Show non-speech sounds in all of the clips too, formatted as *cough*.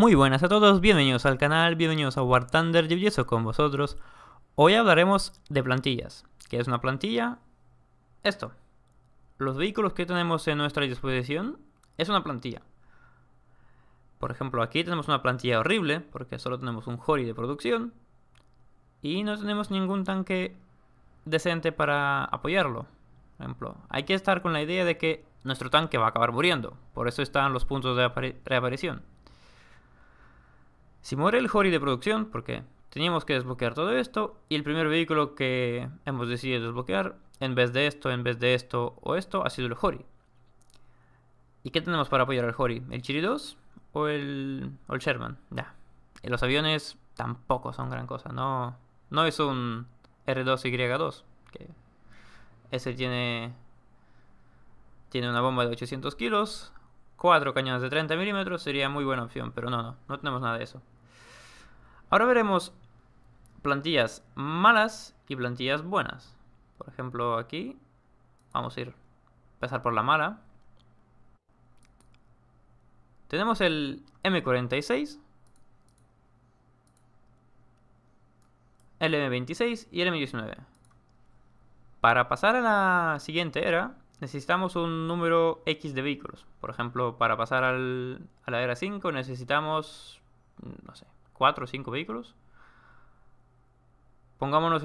Muy buenas a todos, bienvenidos al canal, bienvenidos a War Thunder, yo con vosotros. Hoy hablaremos de plantillas. ¿Qué es una plantilla? Esto. Los vehículos que tenemos en nuestra disposición es una plantilla. Por ejemplo, aquí tenemos una plantilla horrible, porque solo tenemos un Hori de producción. Y no tenemos ningún tanque decente para apoyarlo. Por ejemplo, hay que estar con la idea de que nuestro tanque va a acabar muriendo. Por eso están los puntos de reaparición. Si muere el Hori de producción, porque teníamos que desbloquear todo esto, y el primer vehículo que hemos decidido desbloquear, en vez de esto, en vez de esto o esto, ha sido el Hori. ¿Y qué tenemos para apoyar al Hori? El Chiri 2, o el, Sherman. Ya. Y los aviones tampoco son gran cosa. No, no es un R2Y2. Que ese tiene, tiene una bomba de 800 kilos, cuatro cañones de 30 milímetros. Sería muy buena opción, pero no, no, no tenemos nada de eso. Ahora veremos plantillas malas y plantillas buenas. Por ejemplo, aquí vamos a ir a empezar por la mala. Tenemos el M46, el M26 y el M19. Para pasar a la siguiente era, necesitamos un número X de vehículos. Por ejemplo, para pasar a la era 5 necesitamos, no sé, 4 o 5 vehículos. Pongámonos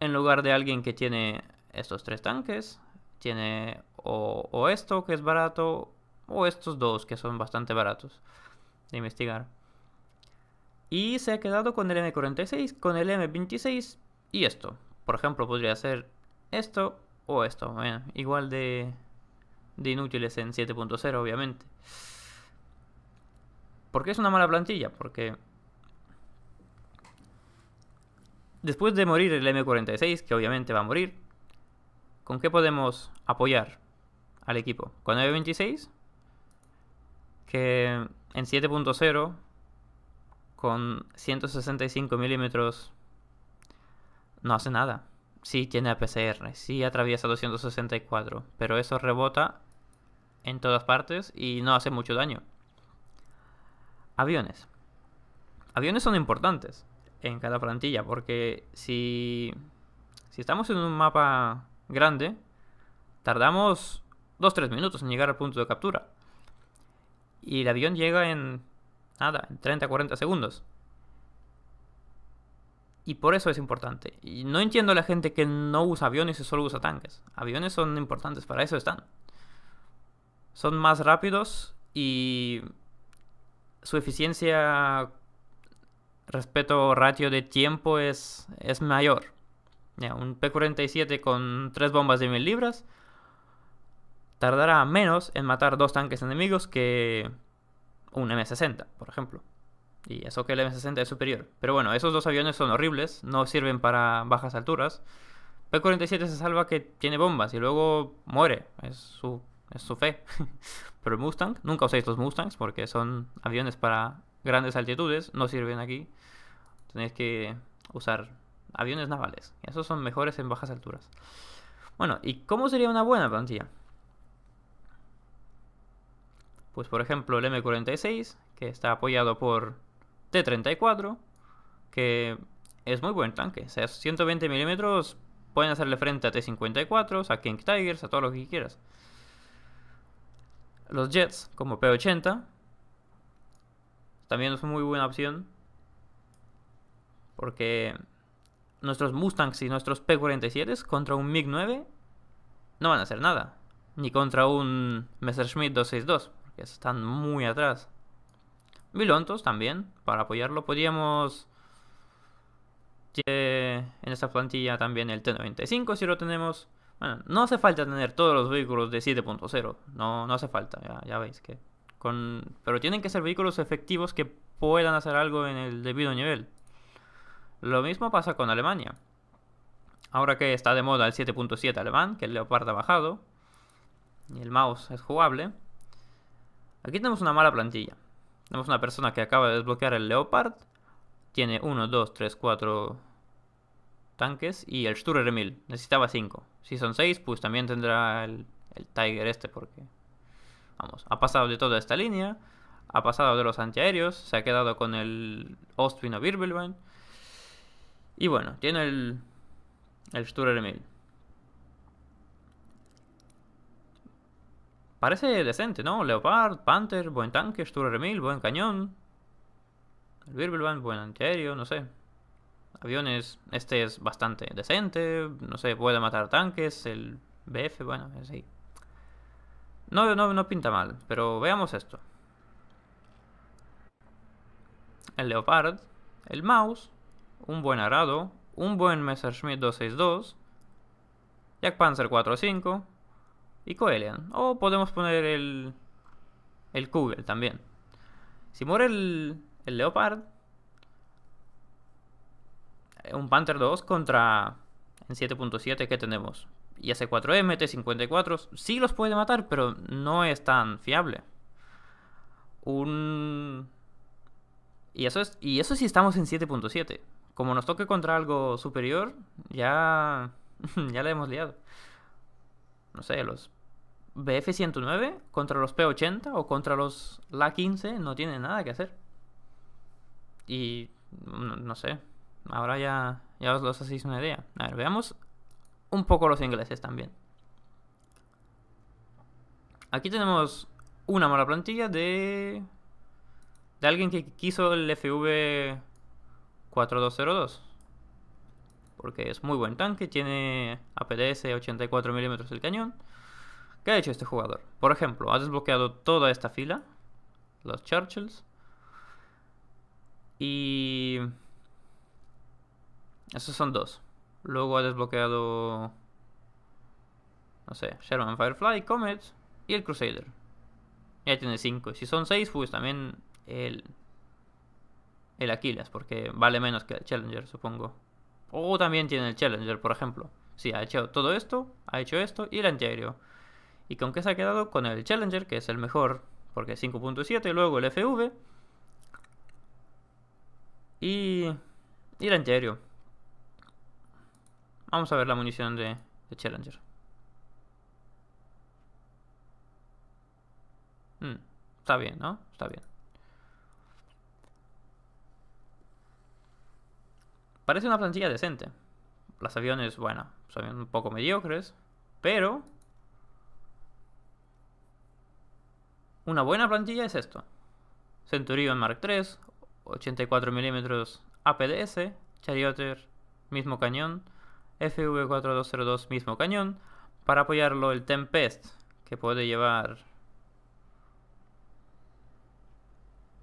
en lugar de alguien que tiene estos tres tanques, tiene o esto que es barato, o estos dos que son bastante baratos de investigar. Y se ha quedado con el M46, con el M26 y esto. Por ejemplo, podría ser esto o esto. igual de, de inútiles en 7.0, obviamente. ¿Por qué es una mala plantilla? Porque después de morir el M46, que obviamente va a morir, ¿con qué podemos apoyar al equipo? ¿Con el M26? en 7.0, con 165 milímetros, no hace nada. si tiene APCR, si atraviesa 264, pero eso rebota en todas partes y no hace mucho daño. Aviones. Aviones son importantes en cada plantilla porque si, si estamos en un mapa grande, tardamos 2-3 minutos en llegar al punto de captura. Y el avión llega en. Nada, en 30, 40 segundos. Y por eso es importante. Y no entiendo a la gente que no usa aviones y solo usa tanques. Aviones son importantes, para eso están. Son más rápidos y su eficiencia respecto ratio de tiempo es, es mayor. un P-47 con tres bombas de 1000 libras tardará menos en matar dos tanques enemigos que un M60, por ejemplo. Y eso que el M60 es superior. Pero bueno, esos dos aviones son horribles, no sirven para bajas alturas. P-47 se salva que tiene bombas y luego muere, es su, es su fe. *laughs* Pero el Mustang, nunca uséis los Mustangs porque son aviones para grandes altitudes, no sirven aquí. Tenéis que usar aviones navales, esos son mejores en bajas alturas. Bueno, ¿y cómo sería una buena plantilla? Pues por ejemplo el M46, que está apoyado por T-34, que es muy buen tanque. O sea, 120 milímetros pueden hacerle frente a T-54, a King Tigers, a todo lo que quieras. Los jets como P-80 también es muy buena opción porque nuestros Mustangs y nuestros P-47 contra un MiG-9 no van a hacer nada. Ni contra un Messerschmitt 262 están muy atrás. Milontos también, para apoyarlo. Podríamos... En esta plantilla también el T95 si lo tenemos. Bueno, no hace falta tener todos los vehículos de 7.0. No, no hace falta, ya, veis que... Con... Pero tienen que ser vehículos efectivos que puedan hacer algo en el debido nivel. Lo mismo pasa con Alemania. Ahora que está de moda el 7.7 alemán, que el Leopard ha bajado, y el mouse es jugable, Aquí tenemos una mala plantilla. Tenemos una persona que acaba de desbloquear el Leopard. Tiene 1, 2, 3, 4 tanques. Y el Sturer 1000. Necesitaba 5. Si son 6, pues también tendrá el, Tiger este porque... Vamos, ha pasado de toda esta línea. Ha pasado de los antiaéreos. Se ha quedado con el Ostwin o Birbelwein. Y bueno, tiene el, el 1000. Parece decente, ¿no? Leopard, Panther, buen tanque, Sturer 1000, buen cañón. El Wirbelband, buen antiaéreo, no sé. Aviones, este es bastante decente, no sé, puede matar tanques, el BF, bueno, así. No, no, no pinta mal, pero veamos esto. El Leopard, el Mouse, un buen arado, un buen Messerschmitt 262, Jack Panzer 45, y Coelian. O podemos poner el, el Kugel también. Si muere el, el Leopard, eh, un Panther 2 contra en 7.7 que tenemos. Y hace 4M, T54, sí los puede matar, pero no es tan fiable. Un... Y eso, es, y eso si estamos en 7.7. Como nos toque contra algo superior, ya, *laughs* ya le hemos liado no sé, los BF-109 contra los P-80 o contra los La-15 no tiene nada que hacer. Y no, sé, ahora ya, ya os los hacéis una idea. A ver, veamos un poco los ingleses también. Aquí tenemos una mala plantilla de de alguien que quiso el FV 4202 porque es muy buen tanque, tiene APDS 84 mm el cañón. ¿Qué ha hecho este jugador? Por ejemplo, ha desbloqueado toda esta fila, los Churchills, y... Esos son dos. Luego ha desbloqueado, no sé, Sherman Firefly, Comet y el Crusader. Ya tiene cinco. Si son seis, pues también el, el Aquiles, porque vale menos que el Challenger, supongo. O también tiene el Challenger, por ejemplo. Sí, ha hecho todo esto, ha hecho esto y el antiaéreo. ¿Y con qué se ha quedado? Con el Challenger, que es el mejor, porque 5.7, luego el FV y, y el antiaéreo. Vamos a ver la munición de, Challenger. Mm, está bien, ¿no? Está bien. Parece una plantilla decente. Las aviones, bueno, son un poco mediocres, pero una buena plantilla es esto. Centurion Mark III, 84 mm APDS, Charioter, mismo cañón, FV4202, mismo cañón. Para apoyarlo el Tempest, que puede llevar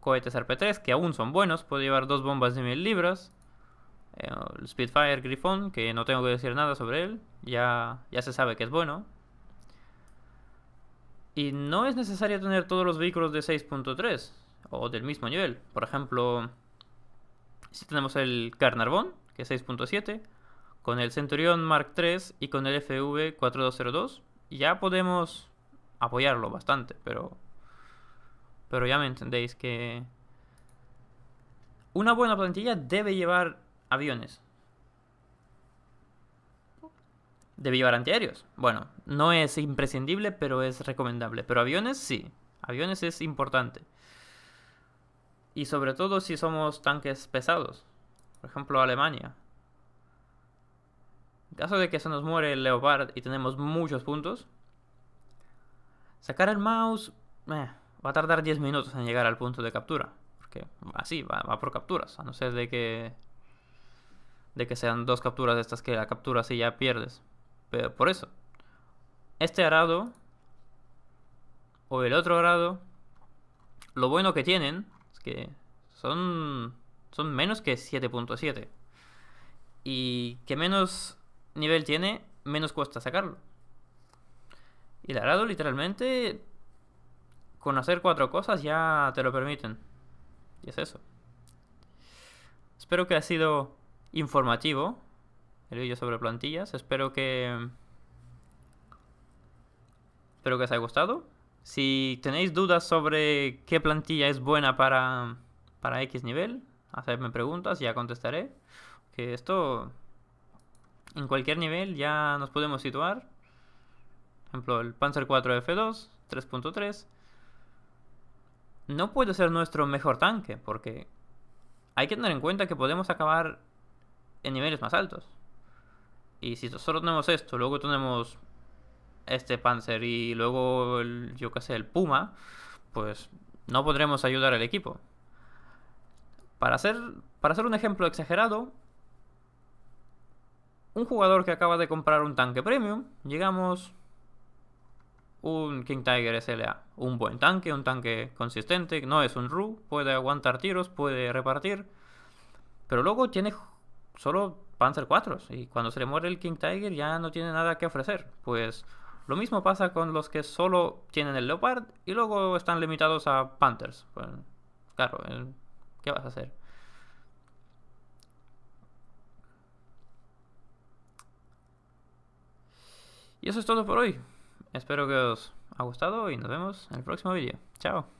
cohetes RP-3, que aún son buenos, puede llevar dos bombas de 1000 libras, el eh, Spitfire Griffon, que no tengo que decir nada sobre él, ya, ya se sabe que es bueno. Y no es necesario tener todos los vehículos de 6.3 o del mismo nivel. Por ejemplo, si tenemos el Carnarvon, que es 6.7, con el Centurion Mark III y con el FV 4202, ya podemos apoyarlo bastante, pero pero ya me entendéis que una buena plantilla debe llevar aviones. Debe llevar antiaéreos. Bueno, no es imprescindible, pero es recomendable. Pero aviones sí. Aviones es importante. Y sobre todo si somos tanques pesados. Por ejemplo, Alemania. En caso de que se nos muere el Leopard y tenemos muchos puntos, sacar el mouse va a tardar 10 minutos en llegar al punto de captura. Porque así, va por capturas, a no ser de que de que sean dos capturas de estas que la capturas y ya pierdes. Pero por eso, este arado o el otro arado, lo bueno que tienen es que son, son menos que 7.7. Y que menos nivel tiene, menos cuesta sacarlo. Y el arado literalmente, con hacer cuatro cosas ya te lo permiten. Y es eso. Espero que ha sido informativo, el vídeo sobre plantillas. Espero que... Espero que os haya gustado. Si tenéis dudas sobre qué plantilla es buena para, para X nivel, hacedme preguntas y ya contestaré. Que esto, en cualquier nivel, ya nos podemos situar. Por ejemplo, el Panzer 4 F2, 3.3. No puede ser nuestro mejor tanque, porque hay que tener en cuenta que podemos acabar en niveles más altos. Y si nosotros tenemos esto, luego tenemos este Panzer y luego, yo qué sé, el Puma, pues no podremos ayudar al equipo. Para hacer, para hacer un ejemplo exagerado, un jugador que acaba de comprar un tanque premium, llegamos un King Tiger SLA, un buen tanque, un tanque consistente, no es un RU, puede aguantar tiros, puede repartir, pero luego tiene solo Panzer 4 y cuando se le muere el King Tiger ya no tiene nada que ofrecer. Pues lo mismo pasa con los que solo tienen el Leopard y luego están limitados a Panthers. Pues, claro, ¿qué vas a hacer? Y eso es todo por hoy. Espero que os haya gustado y nos vemos en el próximo vídeo. Chao.